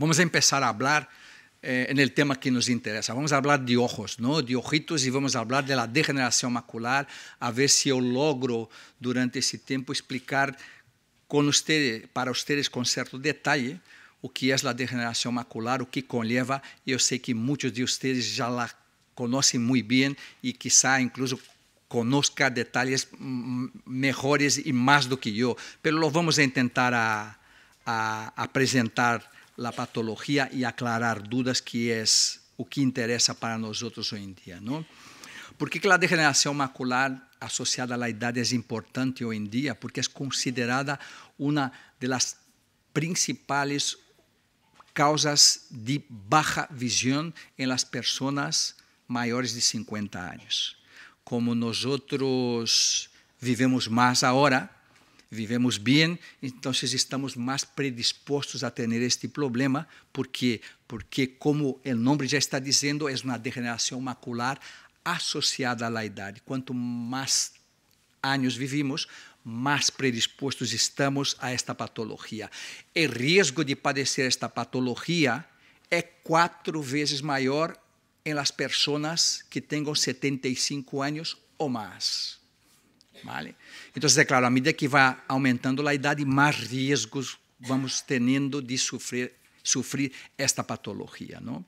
Vamos empezar a hablar eh, en el tema que nos interesa. Vamos a hablar de ojos, ¿no? De ojitos y vamos a hablar de la degeneración macular, a ver si yo logro durante ese tiempo explicar con ustedes, para ustedes con cierto detalle o que é a degeneração macular, o que conlleva. Eu sei que muitos de vocês já la conhecem muito bem e, quizá, incluso conozca detalhes melhores mm, e mais do que eu, pero lo vamos a tentar a, a apresentar a patologia e aclarar dúvidas que é o que interessa para nós hoje em dia. ¿no? Por que, que a degeneração macular associada à idade é importante hoje em dia? Porque é considerada uma das principais causas de baixa visão em las pessoas maiores de 50 anos. Como nós vivemos mais agora, vivemos bem, então estamos mais predispostos a ter este problema, porque porque como o nome já está dizendo, é uma degeneração macular associada à idade. Quanto mais anos vivimos, mais predispostos estamos a esta patologia. O risco de padecer esta patologia é quatro vezes maior em las pessoas que tenham 75 anos ou mais. Vale? Então, é claro, à medida que vai aumentando a idade, mais riscos vamos tendo de sofrer, sofrer esta patologia. Não?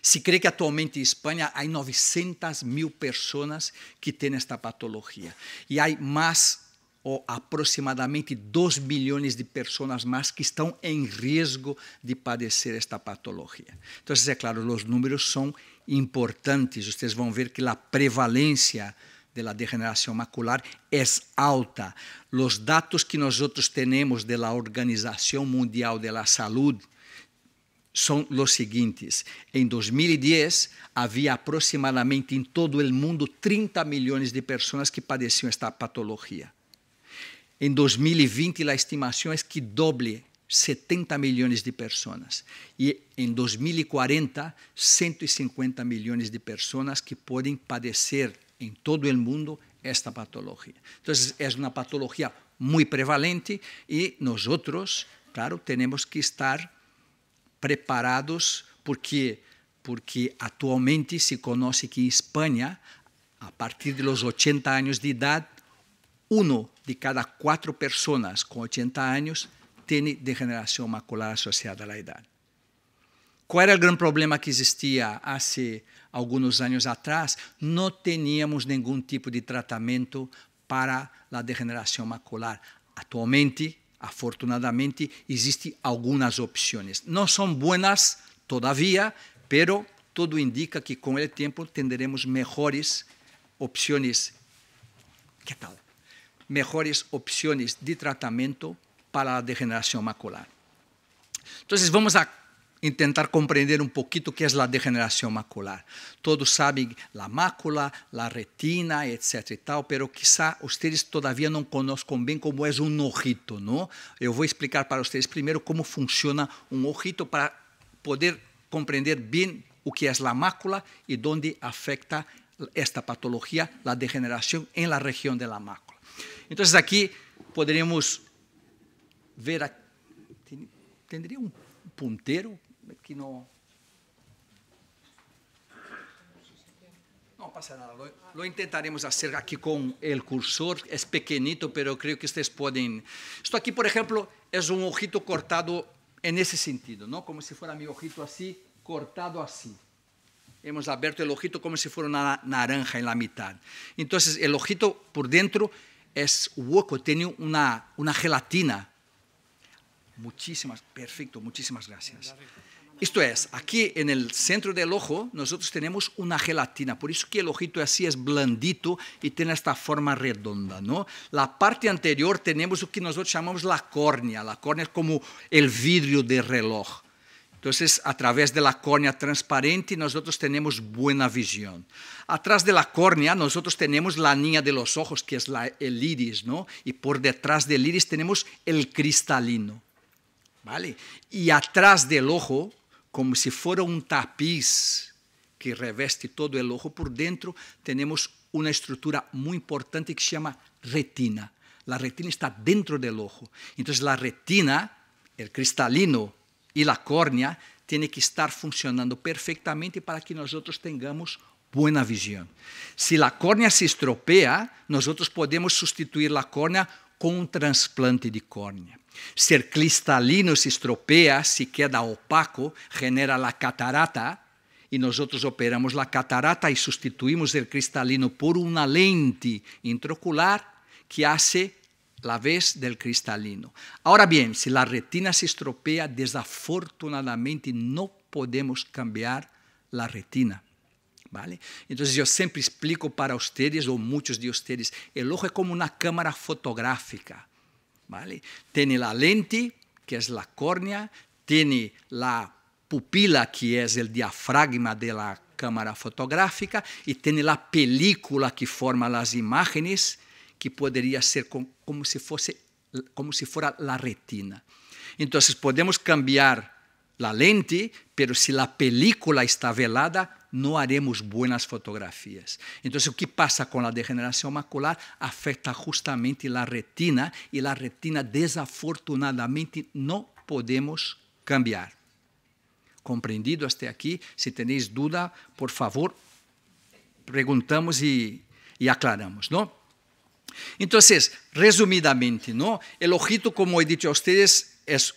Se crê que atualmente em Espanha há 900 mil pessoas que têm esta patologia. E há mais, ou aproximadamente 2 milhões de pessoas mais que estão em risco de padecer esta patologia. Então, é claro, os números são importantes. Vocês vão ver que a prevalência de la degeneración macular es alta. Los datos que nosotros tenemos de la Organización Mundial de la Salud são os seguintes: em 2010, havia aproximadamente em todo o mundo 30 milhões de pessoas que padeciam esta patologia. Em 2020, a estimação é que doble 70 milhões de pessoas. E em 2040, 150 milhões de pessoas que podem padecer en todo el mundo esta patología. Entonces es una patología muy prevalente y nosotros, claro, tenemos que estar preparados porque, porque actualmente se conoce que en España, a partir de los 80 años de edad, uno de cada cuatro personas con 80 años tiene degeneración macular asociada a la edad. Qual era o grande problema que existia há alguns anos atrás? Não tínhamos nenhum tipo de tratamento para a degeneração macular. Atualmente, afortunadamente, existem algumas opções. Não são boas todavia, mas tudo indica que com o tempo tenderemos melhores opções. Que tal? Melhores opções de tratamento para a degeneração macular. Então, vamos a intentar tentar um pouquinho o que é a degeneração macular. Todos sabem a mácula, a retina, etc. e tal, mas quizá ustedes todavía no conozcan bien cómo es é un ojito, ¿no? Yo voy explicar para vocês primeiro como funciona um ojito para poder compreender bem o que é a mácula e dónde afecta esta patologia, a degeneração, em la região de la mácula. Então, aqui poderíamos ver, tendría um puntero no... pasa nada, lo, intentaremos hacer aquí con el cursor, es pequeñito, pero creo que ustedes pueden... Esto aquí, por ejemplo, es un ojito cortado en ese sentido, ¿no? Como si fuera mi ojito así, cortado así. Hemos abierto el ojito como si fuera una naranja en la mitad. Entonces, el ojito por dentro es hueco, tiene una, una gelatina. Muchísimas, perfecto, muchísimas gracias. Esto es, aquí en el centro del ojo nosotros tenemos una gelatina, por eso que el ojito así es blandito y tiene esta forma redonda, ¿no? La parte anterior tenemos lo que nosotros llamamos la córnea, la córnea es como el vidrio del reloj. Entonces, a través de la córnea transparente nosotros tenemos buena visión. Atrás de la córnea nosotros tenemos la niña de los ojos, que es el iris, ¿no? Y por detrás del iris tenemos el cristalino, ¿vale? Y atrás del ojo como se fora um tapiz que reveste todo o ojo por dentro, temos uma estrutura muito importante que se chama retina. A retina está dentro do ojo. Então, a retina, o cristalino e a córnea têm que estar funcionando perfeitamente para que nós tenhamos boa visão. Se a córnea se estropeia, nós podemos substituir a córnea com um transplante de córnea. Si el cristalino se estropea, si queda opaco, genera la catarata y nosotros operamos la catarata y sustituimos el cristalino por una lente intraocular que hace la vez del cristalino. Ahora bien, si la retina se estropea, desafortunadamente no podemos cambiar la retina. ¿Vale? Entonces yo siempre explico para ustedes, o muchos de ustedes, el ojo es como una cámara fotográfica. ¿vale? a lente, que é a córnea, tem a pupila, que é o diafragma de la cámara fotográfica, e tem a película que forma as imágenes, que poderia ser como se fosse como se fora a retina. Então, podemos cambiar a lente, pero si a película está velada, no haremos buenas fotografías. Entonces, ¿qué pasa con la degeneración macular Afecta justamente la retina y la retina, desafortunadamente, no podemos cambiar. Comprendido hasta aquí. Si tenéis duda, por favor, preguntamos y aclaramos, Entonces, Entonces, resumidamente, ¿no? el ojito, como he dicho a ustedes, es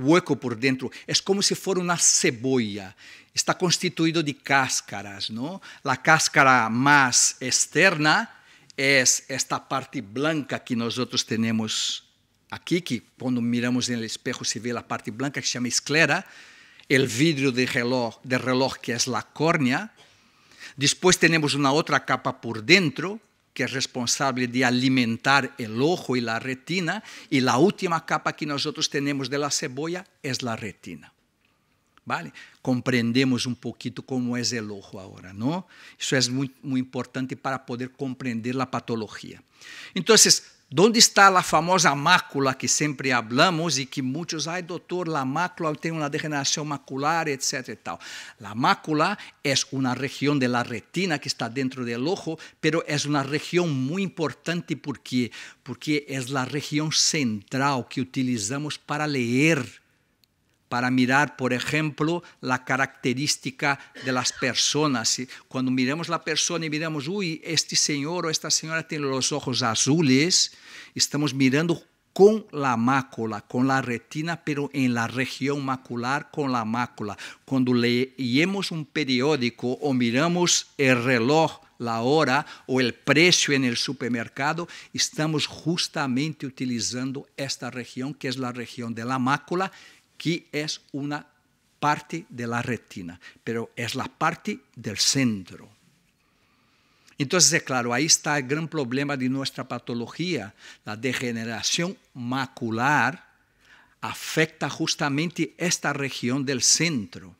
hueco por dentro. Es como si fuera una cebolla. Está constituido de cáscaras, ¿no? La cáscara más externa es esta parte blanca que nosotros tenemos aquí, que cuando miramos en el espejo se ve la parte blanca que se llama esclera, el vidrio de reloj, de reloj que es la córnea. Después tenemos una otra capa por dentro, que es responsable de alimentar el ojo y la retina, y la última capa que nosotros tenemos de la cebolla es la retina. ¿Vale? Comprendemos un poquito cómo es el ojo ahora, ¿no? Eso es muy, muy importante para poder comprender la patología. Entonces, ¿Dónde está la famosa mácula que siempre hablamos y que muchos, ay doctor, la mácula tiene una degeneración macular, etcétera y tal? La mácula es una región de la retina que está dentro del ojo, pero es una región muy importante porque, porque es la región central que utilizamos para leer para mirar, por ejemplo, la característica de las personas. Cuando miramos la persona y miramos, uy, este señor o esta señora tiene los ojos azules, estamos mirando con la mácula, con la retina, pero en la región macular con la mácula. Cuando leemos un periódico o miramos el reloj, la hora o el precio en el supermercado, estamos justamente utilizando esta región, que es la región de la mácula, Aquí es una parte de la retina, pero es la parte del centro. Entonces, claro, ahí está el gran problema de nuestra patología. La degeneración macular afecta justamente esta región del centro.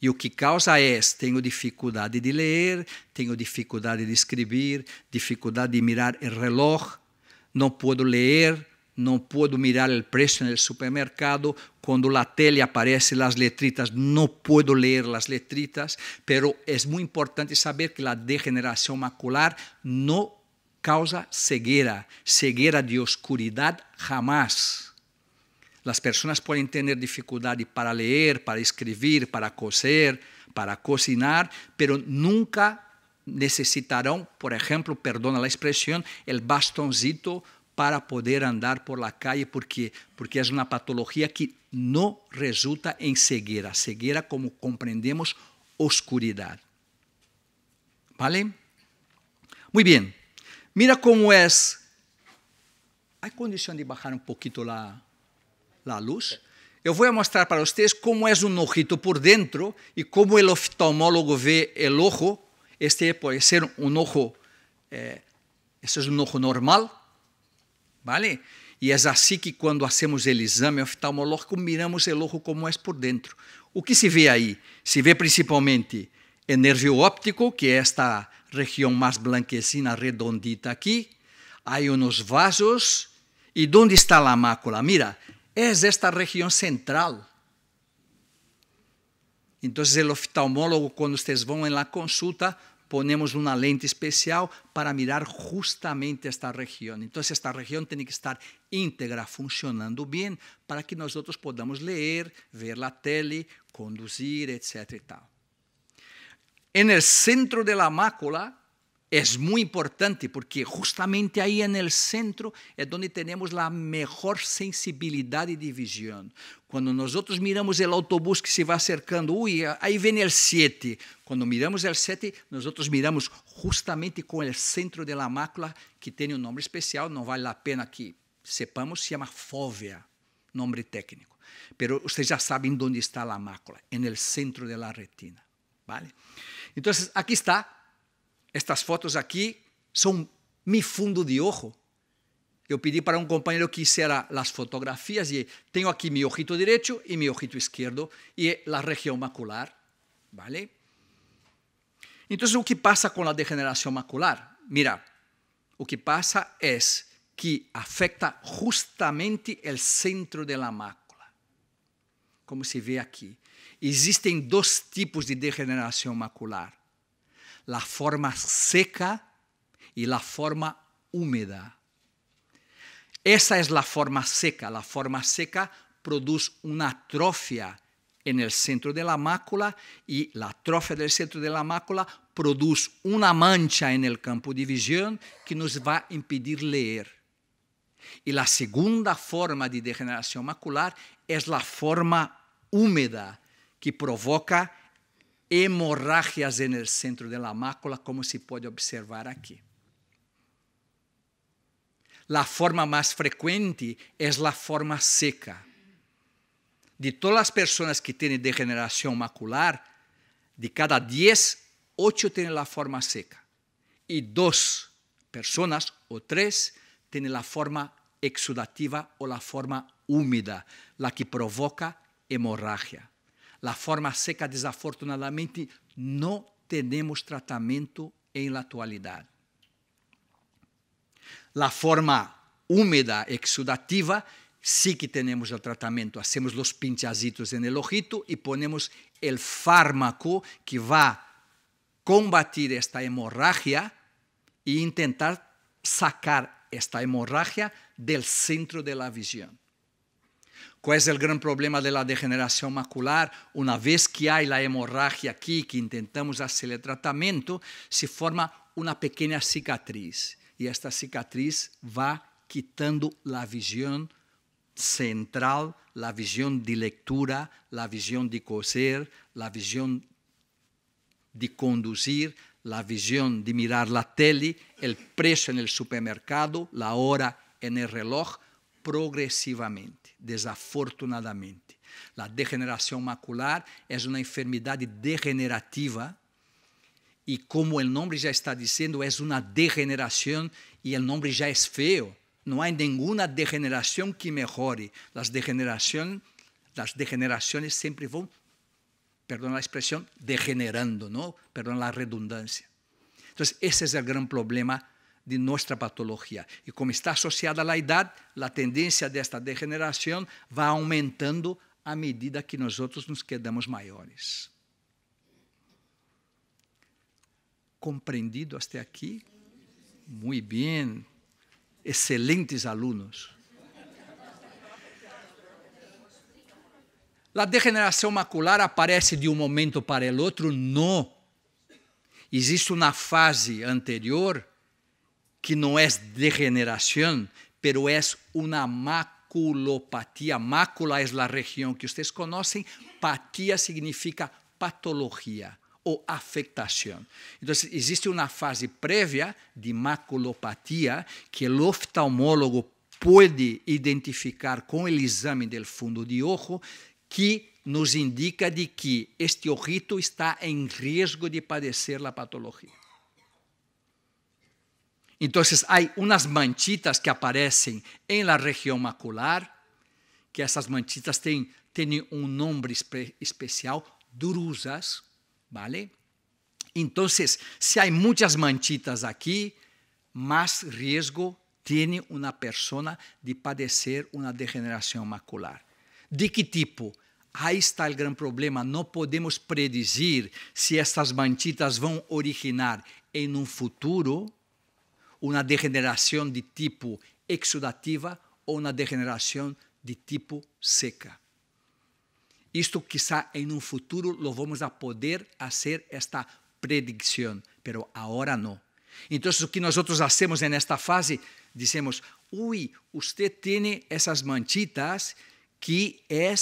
Y lo que causa es, tengo dificultad de leer, tengo dificultad de escribir, dificultad de mirar el reloj, no puedo leer. No puedo mirar el precio en el supermercado. Cuando la tele aparece las letritas, no puedo leer las letritas, pero es muy importante saber que la degeneración macular no causa ceguera, ceguera de oscuridad jamás. Las personas pueden tener dificultad para leer, para escribir, para coser, para cocinar, pero nunca necesitarán, por ejemplo, perdona la expresión, el bastoncito para poder andar por la calle porque porque es una patología que no resulta en ceguera, ceguera como comprendemos oscuridad. ¿Vale? Muy bien. Mira cómo es. ¿Hay condición de bajar un poquito la, la luz? Voy a mostrar para ustedes cómo es un um ojito por dentro y e cómo el oftalmólogo ve el ojo. Este puede ser un um ojo, eh, este un um ojo normal, ¿vale? e é assim que quando hacemos o exame oftalmológico miramos o ojo como é por dentro. O que se vê aí? Se vê principalmente o nervio óptico, que é esta região mais blanquecina, redondita aqui. Há uns vasos. E onde está a mácula? Mira, é esta região central. Então, o oftalmólogo, quando vocês vão em la consulta, ponemos una lente especial para mirar justamente esta región. Entonces esta región tiene que estar íntegra, funcionando bien, para que nosotros podamos leer, ver la tele, conducir, etc. En el centro de la mácula É muito importante porque justamente aí, é no el centro é donde temos a melhor sensibilidade de Quando nós outros miramos o autobús que se vai acercando, ui, aí vem o 7. Quando miramos o 7, outros miramos justamente com o centro de la mácula, que tem um nome especial, Não vale a pena que sepamos, se chama fovea, nome técnico. Pero vocês já sabem dónde está a mácula, em el centro de la retina. ¿vale? Então, aqui está Estas fotos aquí son mi fondo de ojo. Yo pedí para un compañero que hiciera las fotografías y tengo aquí mi ojito derecho y mi ojito izquierdo y la región macular, ¿vale? Entonces, ¿qué pasa con la degeneración macular? Mira, lo que pasa es que afecta justamente el centro de la mácula, como se ve aquí. Existen dos tipos de degeneración macular la forma seca y la forma húmeda. Esa es la forma seca. La forma seca produce una atrofia en el centro de la mácula y la atrofia del centro de la mácula produce una mancha en el campo de visión que nos va a impedir leer. Y la segunda forma de degeneración macular es la forma húmeda que provoca hemorragias en el centro de la mácula, como se puede observar aquí. La forma más frecuente es la forma seca. De todas las personas que tienen degeneración macular, de cada 10, 8 tienen la forma seca y dos personas o tres tienen la forma exudativa o la forma húmeda, la que provoca hemorragia. La forma seca, desafortunadamente, no tenemos tratamiento en la actualidad. La forma húmeda, exudativa, sí que tenemos el tratamiento. Hacemos los pinchazitos en el ojito y ponemos el fármaco que va a combatir esta hemorragia e intentar sacar esta hemorragia del centro de la visión. ¿Cuál es el gran problema de la degeneración macular? Una vez que hay la hemorragia aquí, que intentamos hacer el tratamiento, se forma una pequeña cicatriz. Y esta cicatriz va quitando la visión central, la visión de lectura, la visión de coser, la visión de conducir, la visión de mirar la tele, el precio en el supermercado, la hora en el reloj, progresivamente. desafortunadamente. A degeneração macular é uma enfermidade degenerativa e como o nome já está dizendo, é uma degeneração e o nome já é feio. Não há nenhuma degeneração que melhore. As degenerações, as degenerações sempre vão, perdão a expressão, degenerando, não? Perdão a redundância. Então, esse é o grande problema de nossa patologia. E como está associada à idade, a tendência desta degeneração vai aumentando à medida que nós outros nos quedamos maiores. Compreendido até aqui? Muito bem. Excelentes alunos. A degeneração macular aparece de um momento para o outro? Não. Existe uma fase anterior que não é degeneração, pero é uma maculopatia. Mácula é a região que vocês conhecem. Patia significa patologia ou afectação. Então, existe uma fase prévia de maculopatia que o oftalmólogo pode identificar com o exame do fundo de ojo que nos indica de que este ojito está em risco de padecer a patologia. Entonces hay unas manchitas que aparecen en la región macular, que essas manchitas têm, têm um nome espe especial, drusas, ¿vale? Então, se há muitas manchitas aqui, mais risco tem uma pessoa de padecer uma degeneração macular. De que tipo? Aí está o grande problema. Não podemos predizir se estas manchitas vão originar em um futuro uma degeneração de tipo exudativa ou uma degeneração de tipo seca. Isto, quizá, em um futuro, lo vamos a poder fazer esta predição, pero agora não. Então, o que nós fazemos nesta fase? Dizemos, ui, você tem essas manchitas que é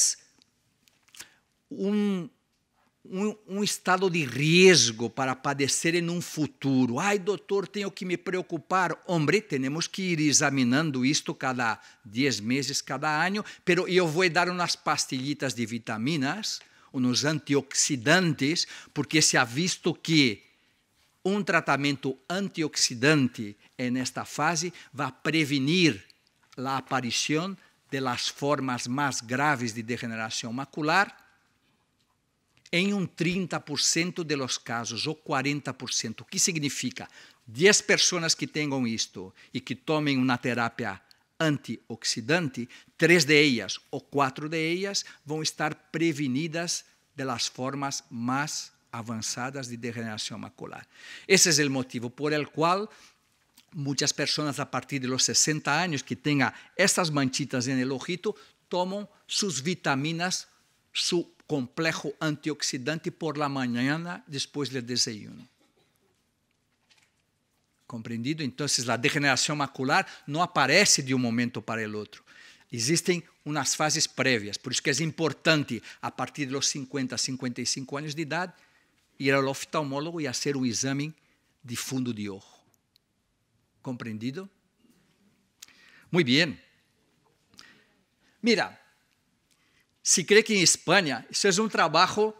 um um, um, estado de risco para padecer em um futuro. Ai, doutor, tenho que me preocupar. Hombre, temos que ir examinando isto cada 10 meses, cada ano, pero eu vou dar umas pastilhitas de vitaminas, uns antioxidantes, porque se ha visto que um tratamento antioxidante nesta fase vai prevenir a aparição de las formas mais graves de degeneração macular em um 30% de los casos, ou 40%. O que significa? 10 pessoas que tenham isto e que tomem uma terapia antioxidante, três de ellas ou quatro de ellas vão estar prevenidas das formas mais avançadas de degeneração macular. Esse é o motivo por el qual muitas pessoas a partir de los 60 anos que tenham estas manchitas en el ojito tomam suas vitaminas, sua complejo antioxidante por la mañana después del desayuno. Compreendido? Então, a degeneração macular não aparece de um momento para o outro. Existem umas fases prévias, por isso que é importante, a partir dos 50, 55 anos de idade, ir ao oftalmólogo e fazer um exame de fundo de olho. Compreendido? Muito bem. Mira, se crê que em Espanha, isso é um trabalho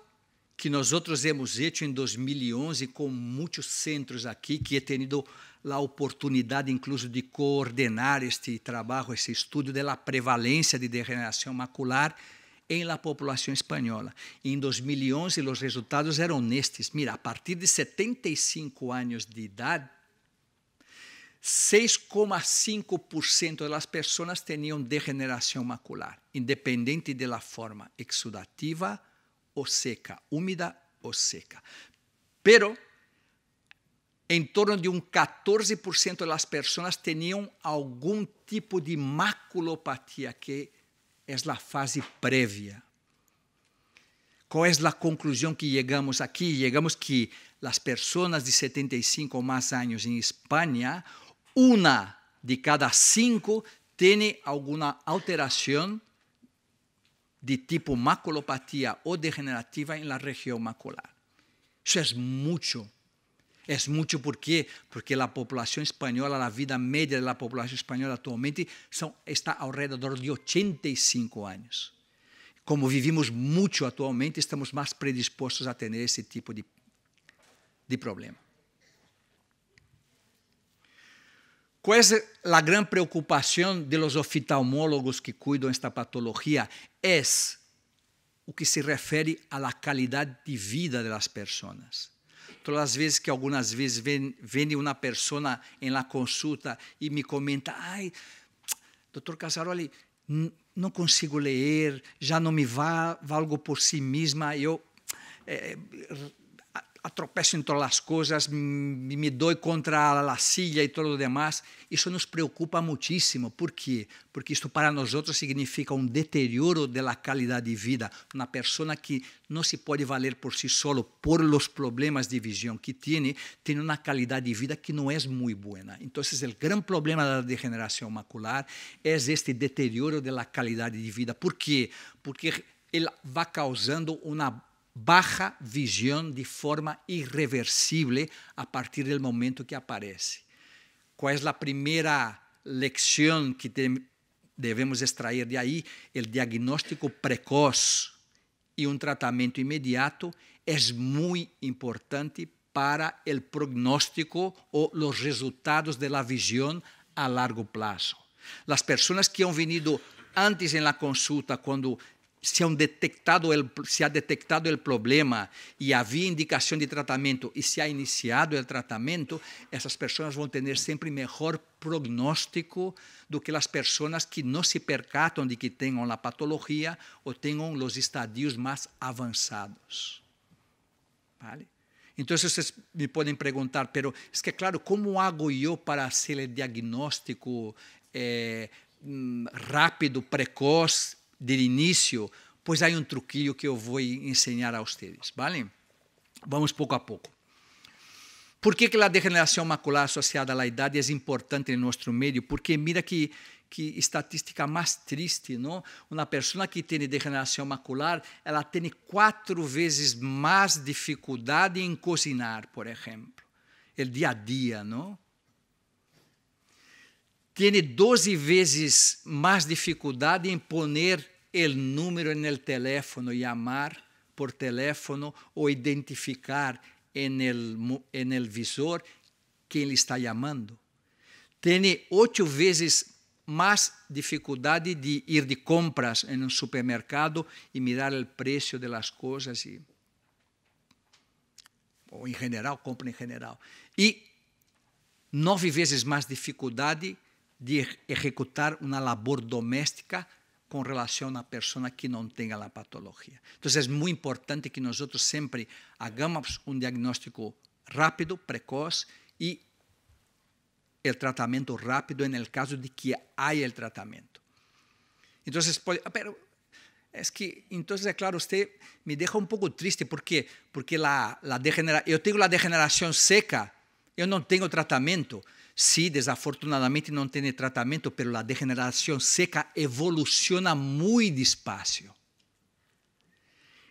que nós outros hemos feito em 2011 com muitos centros aqui que he tenido a oportunidade incluso de coordenar este trabalho, esse estudo da prevalência de degeneração macular em la população espanhola. Em 2011, os resultados eram nestes. Mira, a partir de 75 anos de idade, 6,5% das pessoas tinham degeneração macular, independente da forma exudativa ou seca, úmida ou seca. Pero, em torno de um 14% das pessoas tinham algum tipo de maculopatia, que é a fase prévia. Qual é a conclusão que chegamos aqui? Chegamos que as pessoas de 75 ou mais anos em Espanha uma de cada cinco tem alguma alteração de tipo maculopatia ou degenerativa na la macular. isso é muito é muito por quê? Porque la população española, la vida media de la población española actualmente está ao alrededor de 85 años. Como vivimos mucho actualmente, estamos más predispostos a tener ese tipo de, de problema. Qual é a grande preocupação dos oftalmólogos que cuidam esta patologia? É o que se refere à qualidade de vida das pessoas. Todas então, as vezes que algumas vezes vem, vem uma pessoa em la consulta e me comenta, ai, doutor Casaroli, não consigo ler, já não me va valgo por si mesma, eu eh, atropeço em todas as coisas, me dou contra a lascívia e tudo o demais. Isso nos preocupa muitíssimo. Por quê? Porque isso para nós outros significa um deterioro da qualidade de vida. Uma pessoa que não se pode valer por si solo, por os problemas de visão que tem, tem uma qualidade de vida que não é muito boa. Então, é o grande problema da degeneração macular é este deterioro da qualidade de vida. Por quê? Porque ele vai causando uma baja visión de forma irreversible a partir del momento que aparece. ¿Cuál es la primera lección que debemos extraer de ahí? El diagnóstico precoz y un tratamiento inmediato es muy importante para el prognóstico o los resultados de la visión a largo plazo. Las personas que han venido antes en la consulta cuando se, han é detectado el, se ha detectado el problema y había indicación de tratamiento y se ha iniciado el tratamiento, esas personas vão ter sempre melhor prognóstico do que as pessoas que não se percatam de que tenham a patologia ou tenham os estadios mais avançados. Vale? Então, vocês me podem perguntar, pero es que claro, como hago eu para hacer el diagnóstico eh, mm, rápido, precoz do início, pois há um truquinho que eu vou ensinar a vocês, vale? Vamos pouco a pouco. Por que, que a degeneração macular associada à idade é importante em nosso meio? Porque mira que, que estatística mais triste, não? Uma pessoa que tem degeneração macular, ela tem quatro vezes mais dificuldade em cozinhar, por exemplo, o dia a dia, não? Tem 12 vezes mais dificuldade em poner el número en el teléfono, llamar por teléfono o identificar en el, visor quién le está llamando. Tiene ocho veces más dificultad de ir de compras en un supermercado y mirar el precio de las cosas o en general, compra en general. Y nueve veces más dificultad de ejecutar una labor doméstica con relación a persona que no tenga la patología. Entonces es muy importante que nosotros siempre hagamos un diagnóstico rápido, precoz y el tratamiento rápido en el caso de que haya el tratamiento. Entonces, pues, pero es que, entonces, claro, usted me deja un poco triste. ¿Por qué? Porque la, la degenera, yo tengo la degeneración seca, yo no tengo tratamiento. Sí, desafortunadamente no tiene tratamiento, pero la degeneración seca evoluciona muy despacio.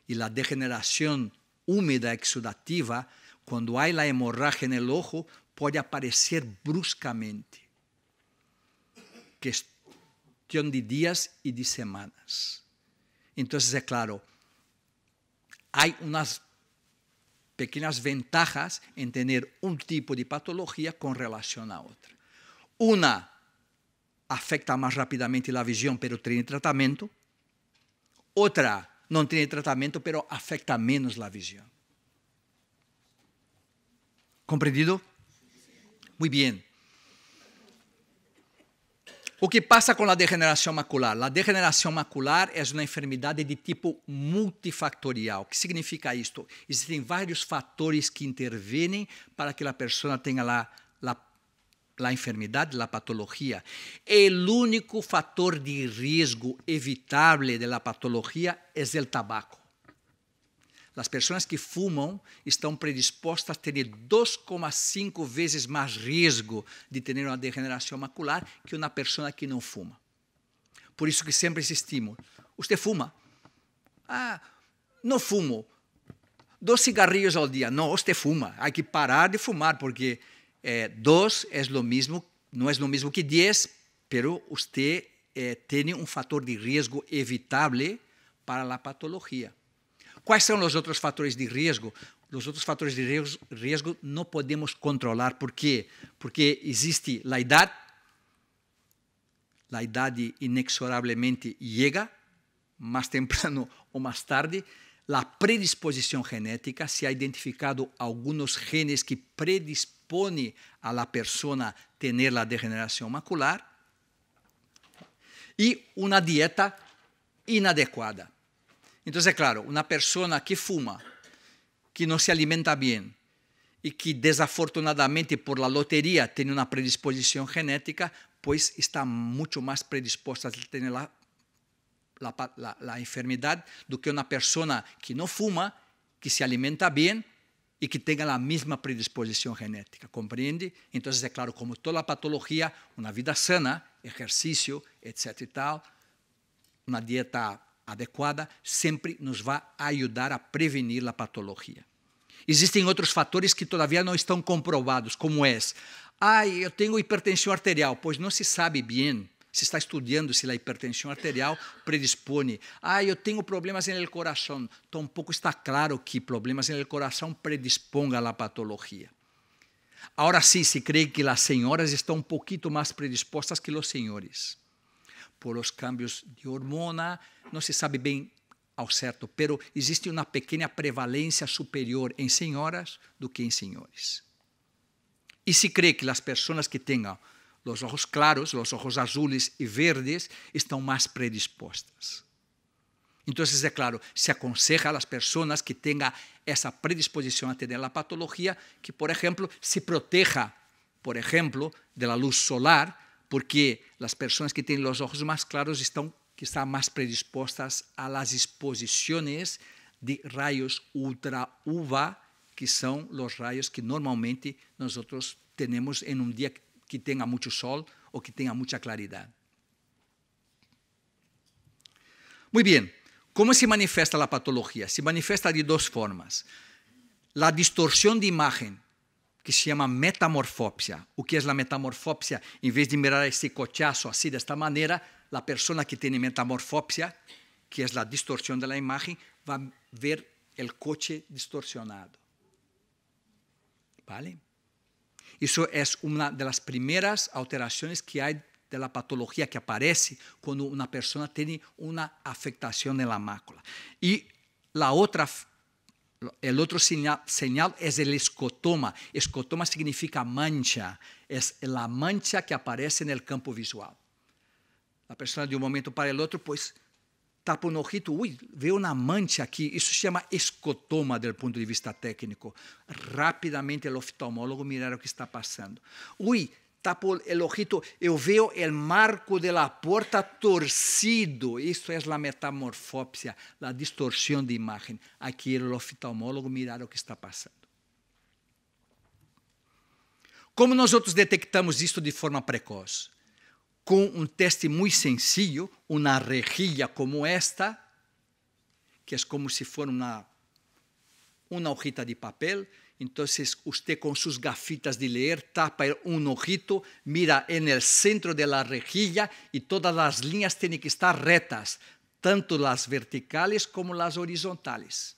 Y la degeneración húmeda exudativa, cuando hay la hemorragia en el ojo, puede aparecer bruscamente. Cuestión de días y de semanas. Entonces, es claro, hay unas pequeñas ventajas en tener un tipo de patología con relación a otra. Una afecta más rápidamente la visión, pero tiene tratamiento. Otra no tiene tratamiento, pero afecta menos la visión. ¿Comprendido? Muy bien. O que passa com a degeneração macular? A degeneração macular é uma enfermidade de tipo multifactorial. O que significa isto? Existem vários fatores que intervêm para que a pessoa tenha lá a enfermidade, a patologia. É o único factor de risco evitável da patologia é o tabaco. As pessoas que fumam estão predispostas a ter 2,5 vezes mais risco de ter uma degeneração macular que uma pessoa que não fuma. Por isso que sempre insistimos. Você fuma? Ah, não fumo. Dois cigarrilhos ao dia. Não, você fuma. Há que parar de fumar, porque é, dois é o mesmo, não é o mesmo que dez, pero você eh, tem um fator de risco evitável para a patologia. Quais são os outros fatores de risco? Os outros fatores de risco não podemos controlar. Por quê? Porque existe a idade, a idade inexoravelmente chega, mais temprano ou mais tarde, a predisposição genética, se ha identificado alguns genes que predispõem a la persona ter a degeneração macular, e uma dieta inadequada. Entonces, claro, una persona que fuma, que no se alimenta bien y que desafortunadamente por la lotería tiene una predisposición genética, pues está mucho más predispuesta a tener la, la, la, la enfermedad do que una persona que no fuma, que se alimenta bien e que tenha a mesma predisposição genética, compreende? Então, é claro, como toda a patologia, uma vida sana, exercício, etc e tal, uma dieta adequada sempre nos vai ajudar a prevenir a patologia. Existem outros fatores que todavía não estão comprovados, como é: ah, eu tenho hipertensão arterial, pois não se sabe bem se está estudando se a hipertensão arterial predispõe. Ah, eu tenho problemas no coração. Tampouco está claro que problemas no coração predisponga à patologia. Agora sim, se crê que as senhoras estão um pouquinho mais predispostas que os senhores por os cambios de hormona, não se sabe bem ao certo, pero existe uma pequena prevalência superior em senhoras do que em senhores. E se crê que as pessoas que tenham os olhos claros, os olhos azules e verdes estão mais predispostas. Então, é claro, se aconseja às pessoas que tenham essa predisposição a ter a patologia que, por exemplo, se proteja, por exemplo, da luz solar, porque as pessoas que têm os olhos mais claros estão que están más predispuestas a las exposiciones de rayos ultra UVA, que son los rayos que normalmente nosotros tenemos en un día que tenga mucho sol o que tenga mucha claridad. Muy bien, ¿cómo se manifiesta la patología? Se manifiesta de dos formas. La distorsión de imagen, que se llama metamorfopsia. ¿O que es la metamorfopsia? En vez de mirar ese cochazo así, de esta manera, la persona que tiene metamorfopsia, que es la distorsión de la imagen, va a ver el coche distorsionado. ¿Vale? Eso es una de las primeras alteraciones que hay de la patología que aparece cuando una persona tiene una afectación en la mácula. Y la otra, el otro señal es el escotoma. Escotoma significa mancha, es la mancha que aparece en el campo visual. a pessoa de um momento para o outro, pois tapa o ojito, ui, veio um amante aqui. Isso se chama escotoma do ponto de vista técnico. Rapidamente o oftalmólogo mirar o que está passando. Ui, tapa o ojito, eu vejo o marco da porta torcido. Isso é a metamorfópsia, a distorção de imagem. Aqui o oftalmólogo mirar o que está passando. Como nós outros detectamos isso de forma precoce? con un teste muy sencillo, una rejilla como esta, que es como si fuera una, hojita de papel. Entonces usted con sus gafitas de leer tapa un ojito, mira en el centro de la rejilla y todas las líneas tienen que estar retas, tanto las verticales como las horizontales.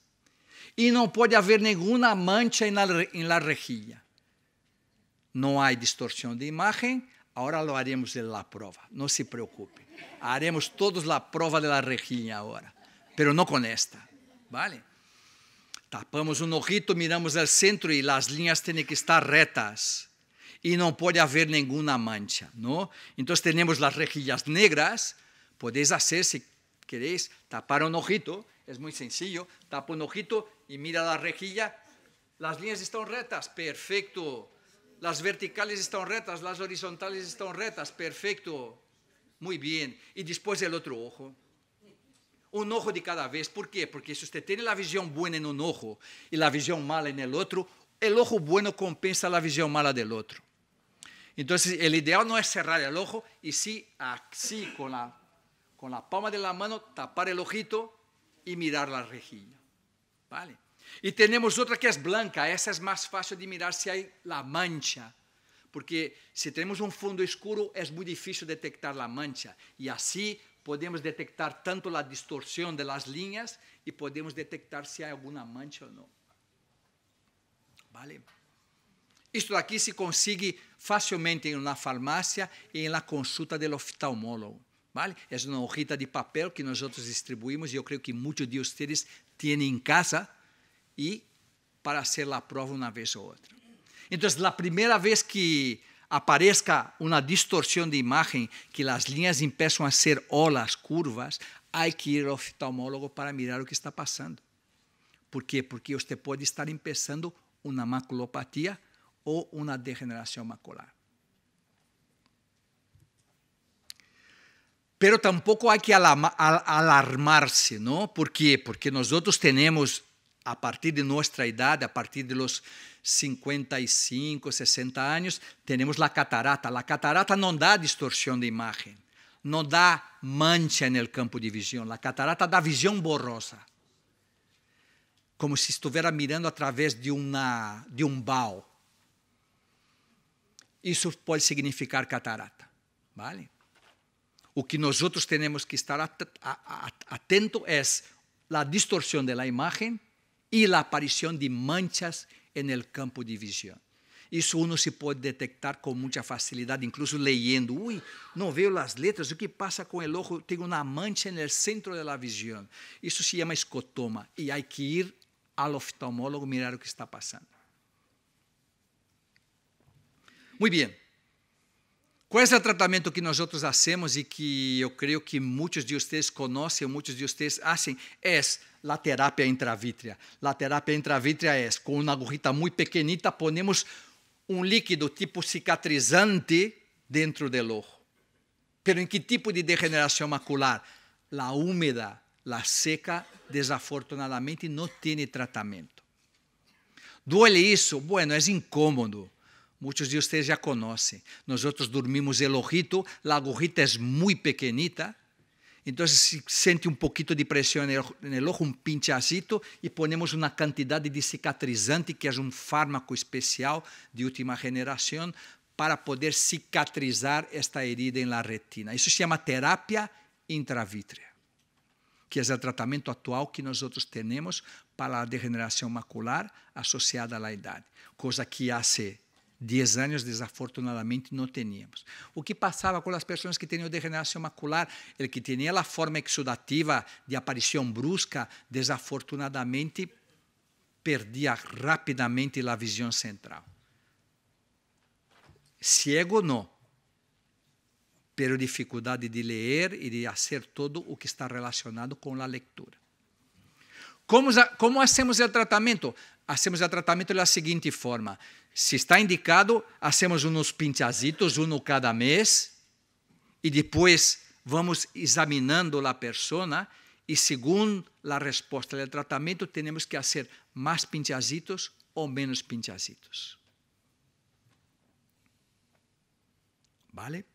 Y no puede haber ninguna mancha en la rejilla. No hay distorsión de imagen, Agora lo haremos de la prova, não se preocupe. Haremos todos la prova de la rejinha agora, pero não com esta, ¿vale? Tapamos um ojito, miramos al centro e as linhas têm que estar retas e não pode haver nenhuma mancha, não? Então temos as rejillas negras, podeis fazer se queréis tapar um ojito, é muito sencillo, tapa um ojito e mira a rejilla, as linhas estão retas, perfeito. Las verticales están retas, las horizontales están retas. Perfecto. Muy bien. Y después el otro ojo. Un ojo de cada vez. ¿Por qué? Porque si usted tiene la visión buena en un ojo y la visión mala en el otro, el ojo bueno compensa la visión mala del otro. Entonces, el ideal no es cerrar el ojo y sí, así, con la, con la palma de la mano, tapar el ojito y mirar la rejilla. ¿Vale? E temos outra que é branca, essa é mais fácil de mirar se há a mancha, porque se temos um fundo escuro é muito difícil detectar a mancha e assim podemos detectar tanto a distorção das linhas e podemos detectar se há alguma mancha ou não. Vale? Isto aqui se consegue facilmente em na farmácia e em na consulta do oftalmólogo. Vale? É uma hojita de papel que nós distribuímos e eu creio que muitos de vocês têm em casa e para ser la prova uma vez ou outra. Então, a primeira vez que aparezca uma distorção de imagem, que as linhas empeçam a ser olas, curvas, hay que ir ao oftalmólogo para mirar o que está passando. ¿Por quê? Porque você pode estar empeçando uma maculopatia ou uma degeneração macular. Pero tampoco hay que alarmarse, ¿no? ¿Por qué? Porque nosotros tenemos a partir de nossa idade, a partir de los 55, 60 anos, temos a catarata. A catarata não dá distorção de imagem, não dá mancha no campo de visão. A catarata dá visão borrosa, como se estivesse mirando através de, de um bal. Isso pode significar catarata, vale? O que nós outros temos que estar atento é a distorção da imagem y la aparición de manchas en el campo de visión. Isso uno se pode detectar com muita facilidade, incluso leyendo. Ui, não veio as letras, o que passa com o ojo? Tenho uma mancha no centro da visão. Isso se chama escotoma e há que ir ao oftalmólogo mirar o que está passando. Muito bem. Qual é o tratamento que nós outros hacemos e que eu creio que muitos de vocês conhecem, muitos de vocês fazem, é a terapia intravítrea. A terapia intravítrea é com uma agujita muito pequenita, ponemos um líquido tipo cicatrizante dentro do ojo. Pero em que tipo de degeneração macular? La úmida, la seca, desafortunadamente não tem tratamento. Duele isso? Bueno, é incômodo Muitos de já conhecem. Nós outros dormimos o ojito, la Gorrita é muito pequenita, então se sente um pouquinho de presión no olho, ojo, un pinchacito, e ponemos uma quantidade de cicatrizante, que é um fármaco especial de última geração para poder cicatrizar esta herida em la retina. Isso se chama terapia intravítrea, que é o tratamento atual que nós temos para a degeneração macular associada à idade, coisa que hace 10 anos desafortunadamente, não teníamos. O que passava com as pessoas que tinham degeneração macular? El que tinha a forma exudativa de aparição brusca, desafortunadamente, perdia rapidamente a visão central. Ciego não pero dificuldade de ler e de fazer todo o que está relacionado com a leitura. Como, como hacemos o tratamento? hacemos o tratamento da seguinte forma: se está indicado, hacemos uns pinchazitos, um cada mês, e depois vamos examinando a pessoa. E segundo a resposta do tratamento, temos que fazer mais pinchazitos ou menos pinchazitos. Vale?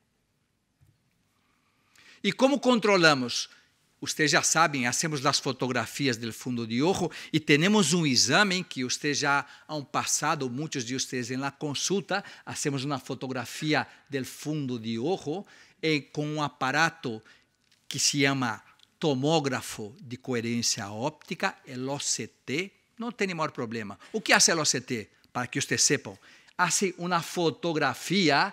E como controlamos? Vocês já sabem, fazemos as fotografias do fundo de ojo e temos um exame que vocês já han passado, muitos de vocês, na consulta. Hacemos uma fotografia do fundo de ojo eh, com um aparato que se chama tomógrafo de coerência óptica, o OCT. Não tem maior problema. O que faz o OCT? Para que vocês sepam, faz uma fotografia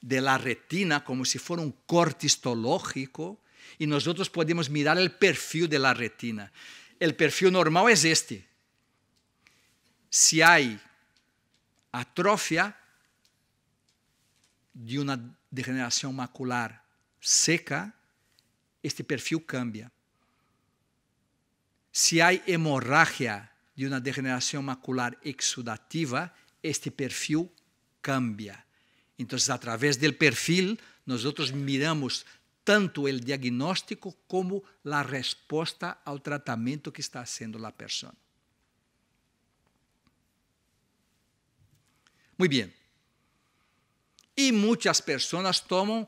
de la retina como se fosse um corte histológico e nós podemos mirar o perfil de la retina. O perfil normal é este. Se há atrofia de uma degeneração macular seca, este perfil cambia. Se há hemorragia de uma degeneração macular exudativa, este perfil cambia. Então, a través perfil, perfil, outros miramos tanto o diagnóstico como a resposta ao tratamento que está sendo a pessoa. Muito bem. E muitas pessoas tomam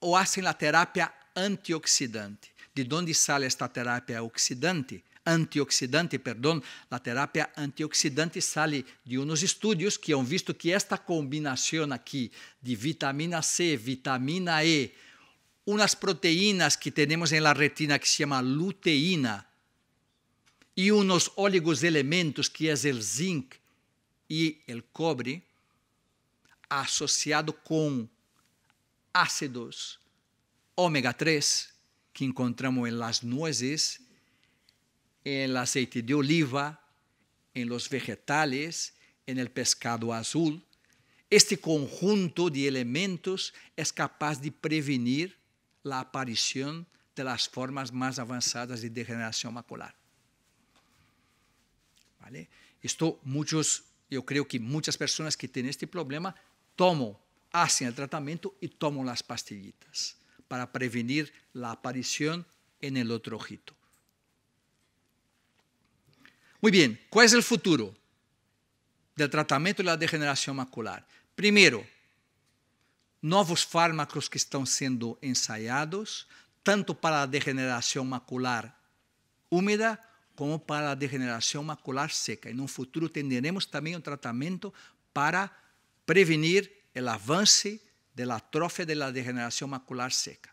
ou fazem a terapia antioxidante. De onde sai esta terapia oxidante? antioxidante, perdão, a terapia antioxidante sale de uns estudos que han visto que esta combinação aqui de vitamina C, vitamina E, umas proteínas que temos em la retina que se chama luteína e uns óligos elementos que é o zinc e o cobre associado com ácidos ômega 3 que encontramos em las nozes en el aceite de oliva, en los vegetales, en el pescado azul. Este conjunto de elementos es capaz de prevenir la aparición de las formas más avanzadas de degeneración macular. ¿Vale? Esto muchos, yo creo que muchas personas que tienen este problema toman, hacen el tratamiento y toman las pastillitas para prevenir la aparición en el otro ojito. Muy bien, ¿cuál es el futuro del tratamento de la degeneración macular? Primeiro, novos fármacos que estão sendo ensaiados, tanto para a degeneração macular úmida como para a degeneração macular seca. E no futuro tenderemos também um tratamento para prevenir o avance da atrofia da degeneração macular seca.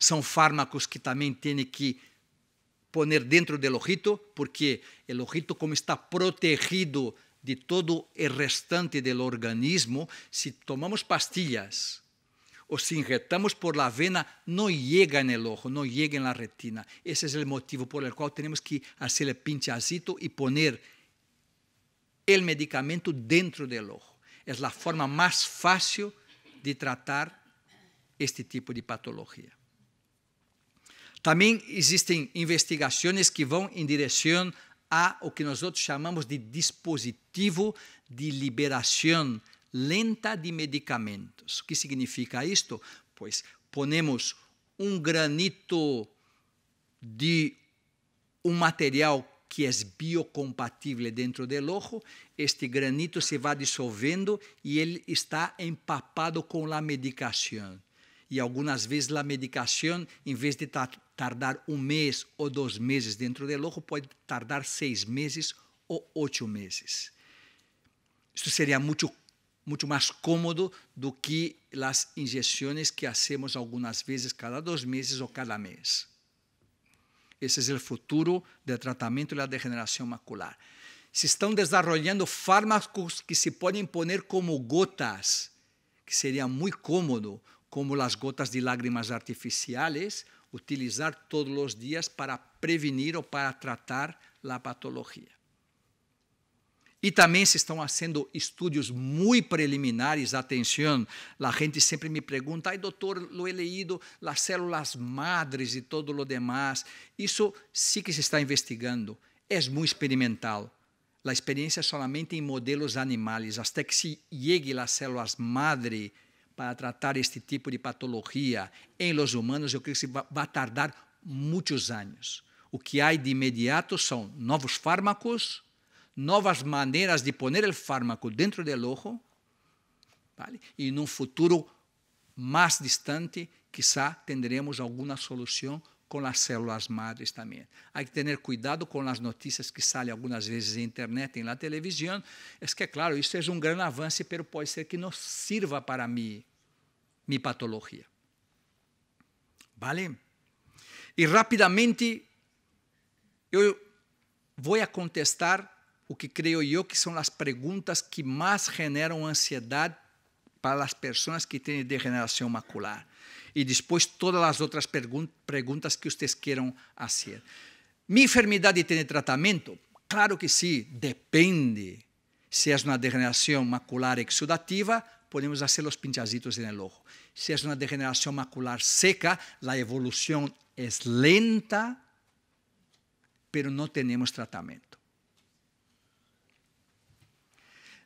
São fármacos que também têm que poner dentro del ojito, porque el ojito como está protegido de todo el restante del organismo, si tomamos pastillas o si injetamos por la vena, no llega en el ojo, no llega en la retina. Ese es el motivo por el cual tenemos que hacer el pinchacito y poner el medicamento dentro del ojo. Es la forma más fácil de tratar este tipo de patología. Também existem investigações que vão em direção a o que nós outros chamamos de dispositivo de liberação lenta de medicamentos. O que significa isto? Pois ponemos um granito de um material que é biocompatível dentro do ojo, este granito se vai dissolvendo e ele está empapado com a medicação e algumas vezes a medicação, em vez de tardar um mês ou dois meses dentro do ojo, pode tardar seis meses ou oito meses. Isso seria muito muito mais cômodo do que as injeções que hacemos algumas vezes cada dois meses ou cada mês. Esse é o futuro do tratamento da degeneração macular. Se estão desenvolvendo fármacos que se podem pôr como gotas, que seria muito cômodo como as gotas de lágrimas artificiais, utilizar todos os dias para prevenir ou para tratar a patologia. E também se estão fazendo estudos muito preliminares. Atenção, a gente sempre me pergunta: ai, doutor, lo he leído, as células madres e todo lo demás. Isso sim que se está investigando. É muito experimental. A experiência é somente em modelos animais. Até que se llegue às células madres para tratar este tipo de patologia em los humanos, eu creio que se vai tardar muitos anos. O que há de imediato são novos fármacos, novas maneiras de poner o fármaco dentro do ojo, ¿vale? e num futuro mais distante, quizá tendremos alguma solução com as células madres também. Há que ter cuidado com as notícias que saem algumas vezes na internet e na televisão. É que, é claro, isso é um grande avanço, mas pode ser que não sirva para mim mi patología. ¿Vale? Y rápidamente yo voy a contestar o que creo yo que son las preguntas que más generan ansiedad para las personas que tienen degeneración macular. Y después todas las otras preguntas que ustedes quieran hacer. ¿Mi enfermedad tiene tratamiento? Claro que sí, depende. Se si es una degeneración macular exudativa, podemos fazer os pinchazitos en el ojo. Se é uma degeneração macular seca, a evolução é lenta, mas não temos tratamento.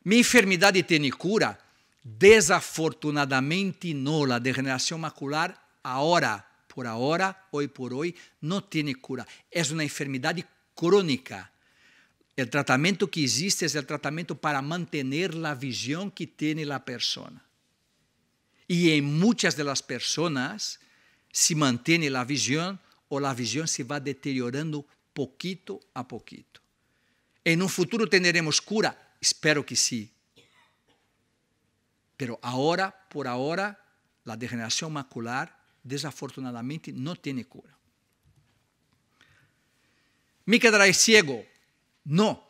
Minha enfermidade tem cura? Desafortunadamente não. A degeneração macular agora por agora, hoje por hoje, não tem cura. É uma enfermidade crónica o tratamento que existe é o tratamento para manter a visão que tem a pessoa. E em muitas das pessoas se mantém a visão ou a visão se vai deteriorando poquito a poquito. En um futuro teremos cura, espero que sim. Pero agora, por agora, a degeneração macular desafortunadamente não tem cura. Me quedarás ciego No.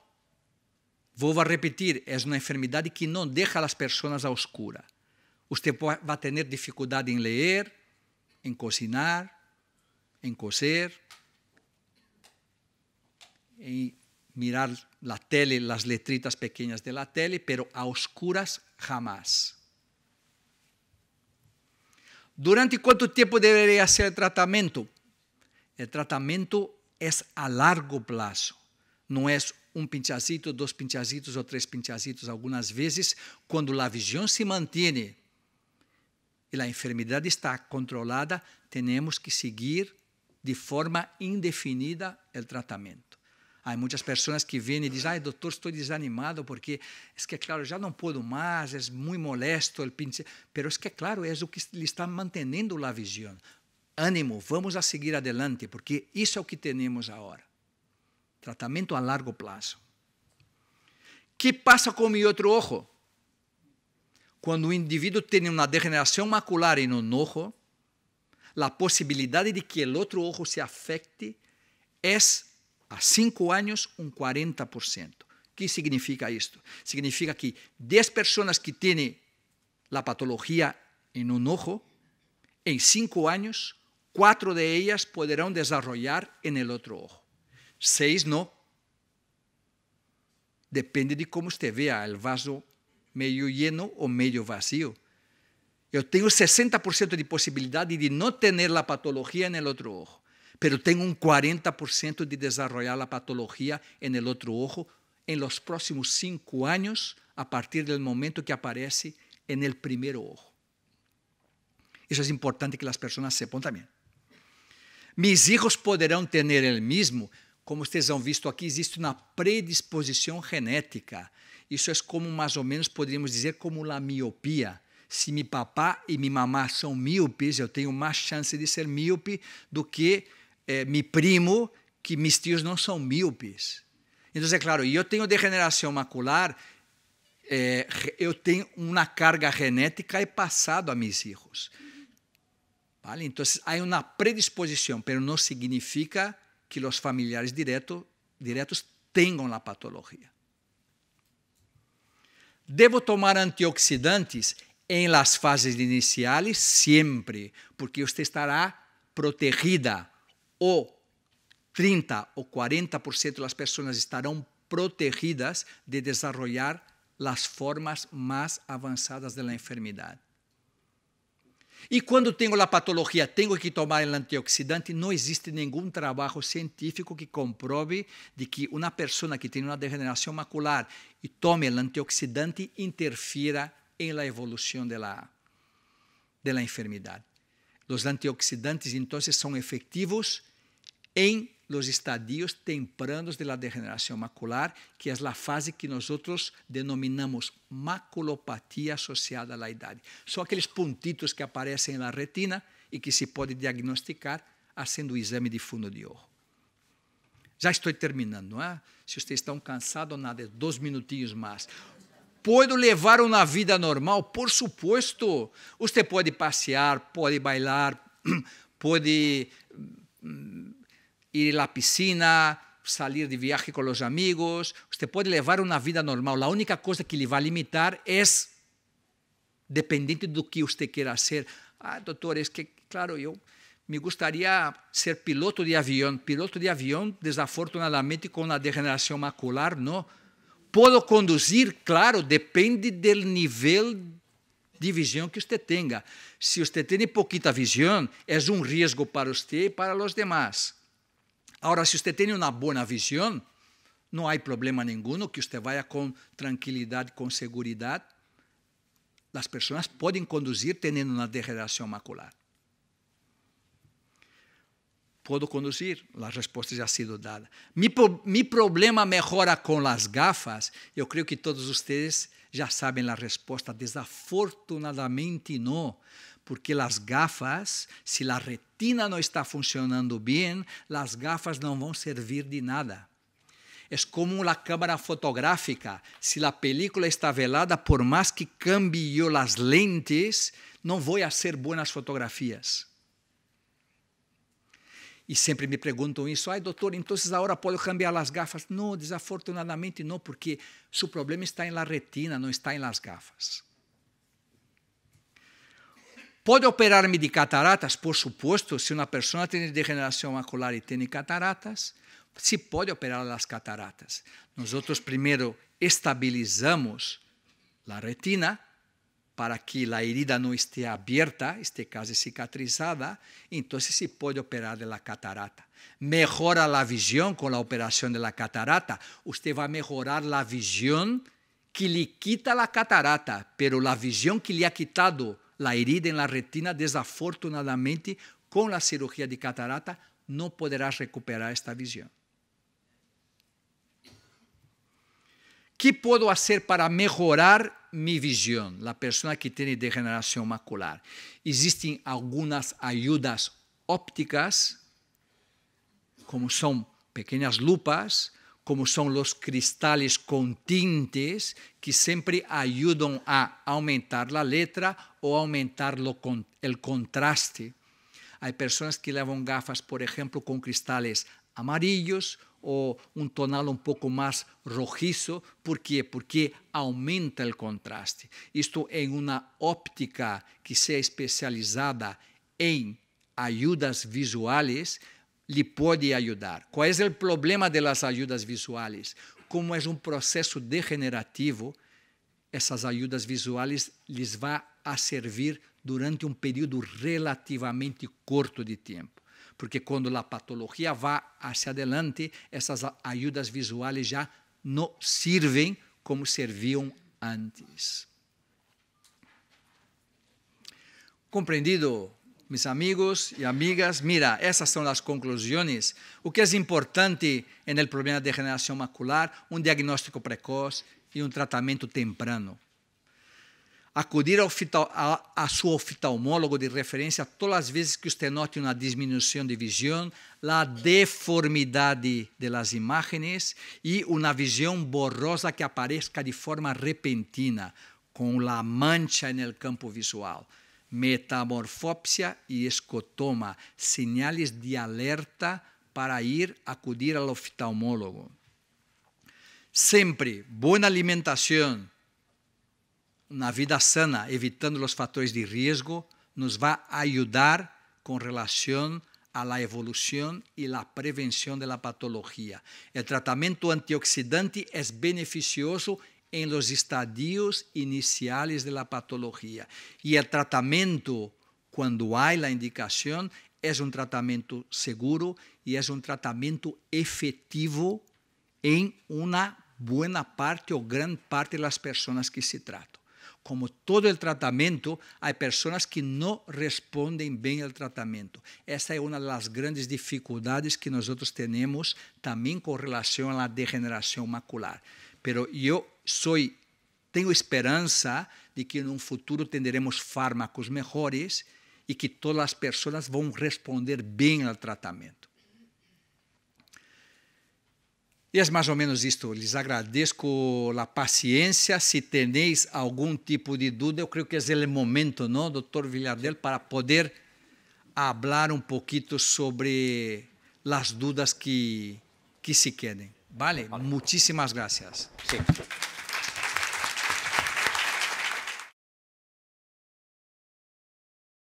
Vuelvo a repetir, es una enfermedad que no deja a las personas a oscura. Usted va a tener dificultad en em leer, en em cocinar, en em coser, en mirar la tele, las letritas pequeñas de la tele, pero a oscuras jamás. ¿Durante cuánto tiempo debería hacer el tratamiento? El tratamiento es a largo plazo. Não é um pinchazito, dois pinchazitos ou três pinchazitos algumas vezes, quando a visão se mantém e a enfermidade está controlada, temos que seguir de forma indefinida o tratamento. Há muitas pessoas que vêm e dizem: "Ai, doutor, estou desanimado porque é que claro, já não posso mais, é muito molesto o pinche". Pero é que claro, é o que lhe está mantendo a visão. Ânimo, vamos a seguir adelante, porque isso é o que temos agora. Tratamento a largo plazo. ¿Qué pasa con mi otro ojo? Cuando un individuo tiene una degeneración macular en un ojo, la posibilidad de que el otro ojo se afecte es a cinco años un 40%. ¿Qué significa esto? Significa que 10 personas que tienen la patología en un ojo, en cinco años, 4 de ellas podrán desarrollar en el otro ojo. Seis no. Depende de cómo usted vea el vaso medio lleno o medio vacío. Yo tengo 60% de posibilidad de no tener la patología en el otro ojo, pero tengo un 40% de desarrollar la patología en el otro ojo en los próximos cinco años a partir del momento que aparece en el primer ojo. Eso es importante que las personas sepan también. Mis hijos podrán tener el mismo, Como vocês têm visto aqui, existe uma predisposição genética. Isso é como, mais ou menos, poderíamos dizer, como a miopia. Se meu papá e minha mamá são míopes, eu tenho mais chance de ser míope do que me eh, meu primo, que meus tios não são míopes. Então, é claro, eu tenho degeneração macular, eh, eu tenho uma carga genética e passado a meus filhos. Vale? Então, há uma predisposição, mas não significa que os familiares direto, diretos tenham a patologia. Devo tomar antioxidantes em las fases iniciais sempre, porque você estará protegida ou 30 ou 40% das pessoas estarão protegidas de desenvolver as formas mais avançadas da enfermidade. E quando tenho a patologia, tenho que tomar um antioxidante. Não existe nenhum trabalho científico que comprove de que uma pessoa que tem uma degeneração macular e tome o antioxidante interfira em la evolução da da enfermidade. Os antioxidantes, então, são efetivos em los estadios tempranos de la degeneración macular, que es la fase que nosotros denominamos maculopatía asociada a la edad. Son aquellos puntitos que aparecen en la retina y que se puede diagnosticar haciendo un exame de fundo de ojo. Já estou terminando, não ¿eh? é? Se vocês estão cansados, nada, dois minutinhos mais. Puedo levar uma vida normal? Por supuesto. Você pode passear, pode bailar, pode mm, ir à piscina, sair de viagem com os amigos. Você pode levar uma vida normal. A única coisa que lhe vai limitar é dependente do que você queira ser. Ah, doutor, é que, claro, eu me gostaria ser piloto de avião. Piloto de avião, desafortunadamente, com a degeneração macular, não. Posso conduzir, claro, depende do nível de visão que você tenha. Se você tem pouquita visão, é um risco para você e para os demais. Agora, se você tem uma boa visão, não há problema nenhum, que você vá com tranquilidade, com segurança. As pessoas podem conduzir tendo uma degeneração macular. Pode conduzir. A resposta já ha sido dada. Me problema mejora com as gafas. Eu creio que todos vocês já sabem a resposta. Desafortunadamente não porque as gafas, se a retina não está funcionando bem, as gafas não vão servir de nada. É como a câmera fotográfica. Se a película está velada, por mais que cambie as lentes, não vou fazer boas fotografias. E sempre me perguntam isso. Ai, doutor, então agora posso cambiar as gafas? Não, desafortunadamente não, porque seu problema está em la retina, não está em las gafas. Pode operar-me de cataratas? Por suposto, se uma pessoa tem degeneração macular e tem cataratas, se pode operar as cataratas. Nós outros primeiro estabilizamos a retina para que a herida não esteja aberta, este caso cicatrizada, então se pode operar da catarata. Melhora a visão com a operação da catarata. Você vai melhorar a visão que lhe quita a catarata, pero a visão que lhe ha quitado la herida en la retina, desafortunadamente, con la cirugía de catarata no podrás recuperar esta visión. ¿Qué puedo hacer para mejorar mi visión? La persona que tiene degeneración macular. Existen algunas ayudas ópticas, como son pequeñas lupas, como son los cristales con tintes que siempre ayudan a aumentar la letra o aumentar con, el contraste. Hay personas que llevan gafas, por ejemplo, con cristales amarillos o un tonal un poco más rojizo. ¿Por qué? Porque aumenta el contraste. Esto en una óptica que sea especializada en ayudas visuales, le puede ayudar. ¿Cuál es el problema de las ayudas visuales? Como es un proceso degenerativo, essas ajudas visuais lhes vá a servir durante um período relativamente curto de tempo. Porque quando a patologia vá hacia adelante, essas ajudas visuais já não servem como serviam antes. Compreendido, meus amigos e amigas? Mira, essas são as conclusões. O que é importante no problema de degeneração macular? Um diagnóstico precoce e um tratamento temprano. Acudir ao a, a seu oftalmólogo de referência todas as vezes que você note é uma diminuição de visão, a deformidade das de imagens e uma visão borrosa que apareça de forma repentina, com a mancha no campo visual metamorfopsia e escotoma, sinais de alerta para ir acudir ao oftalmólogo. sempre buena alimentación, una vida sana, evitando los factores de riesgo, nos va a ayudar con relación a la evolución y e la prevención de la patología. El tratamiento antioxidante es beneficioso en em los estadios iniciales de la patología y e el tratamiento, cuando hay la indicación, es un um tratamiento seguro y e es un um tratamiento efectivo en em una buena parte o gran parte de las personas que se tratam, Como todo el tratamiento, hay personas que no responden bien al tratamiento. Essa es una de las grandes dificultades que nosotros tenemos también con relación a la degeneración macular. Pero yo soy, tengo esperanza de que en un futuro tendremos fármacos mejores y que todas las personas van a responder bien al tratamiento. E é mais ou menos isto. Lhes agradeço a paciência. Se tenéis algum tipo de dúvida, eu creio que é o momento, não, Dr. Villardel, para poder falar um pouquinho sobre as dúvidas que, que se querem. Vale? vale. graças. Sí.